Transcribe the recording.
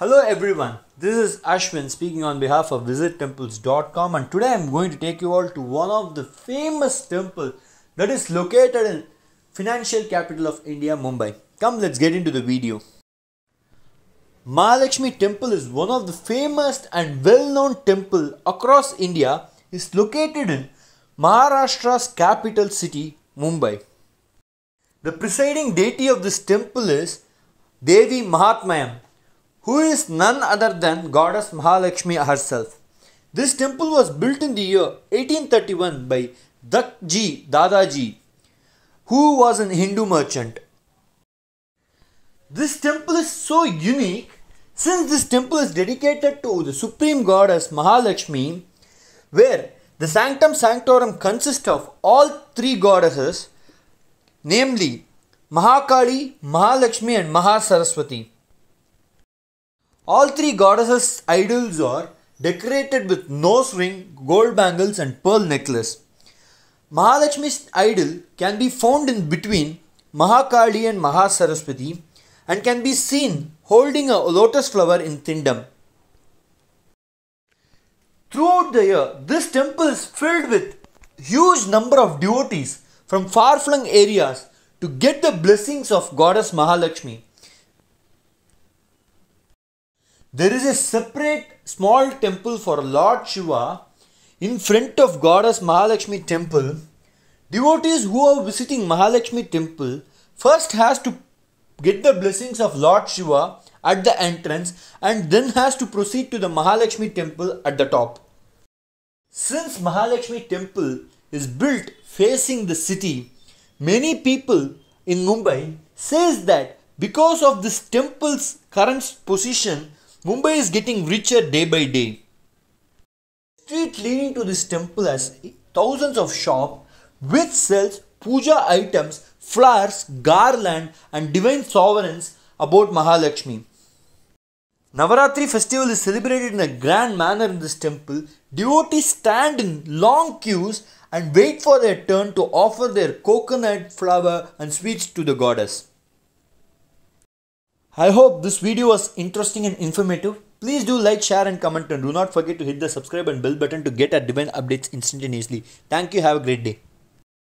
Hello everyone, this is Ashwin speaking on behalf of visitTemples.com and today I'm going to take you all to one of the famous temple that is located in financial capital of India, Mumbai. Come let's get into the video. Mahalakshmi temple is one of the famous and well-known temple across India is located in Maharashtra's capital city, Mumbai. The presiding deity of this temple is Devi Mahatmayam who is none other than goddess Mahalakshmi herself. This temple was built in the year 1831 by Dakji Dadaji, who was an Hindu merchant. This temple is so unique since this temple is dedicated to the supreme goddess Mahalakshmi, where the sanctum sanctorum consists of all three goddesses, namely Mahakali, Mahalakshmi, and Mahasaraswati. All three goddesses' idols are decorated with nose ring, gold bangles, and pearl necklace. Mahalakshmi's idol can be found in between Mahakali and Mahasaraswati and can be seen holding a lotus flower in Thindam. Throughout the year, this temple is filled with huge number of devotees from far-flung areas to get the blessings of goddess Mahalakshmi there is a separate small temple for Lord Shiva in front of goddess Mahalakshmi temple. Devotees who are visiting Mahalakshmi temple first has to get the blessings of Lord Shiva at the entrance and then has to proceed to the Mahalakshmi temple at the top. Since Mahalakshmi temple is built facing the city, many people in Mumbai says that because of this temple's current position Mumbai is getting richer day by day. Street leading to this temple has thousands of shops which sells puja items, flowers, garland and divine sovereigns about Mahalakshmi. Navaratri festival is celebrated in a grand manner in this temple. Devotees stand in long queues and wait for their turn to offer their coconut flower and sweets to the goddess. I hope this video was interesting and informative. Please do like, share and comment and do not forget to hit the subscribe and bell button to get our divine updates instantaneously. Thank you. Have a great day.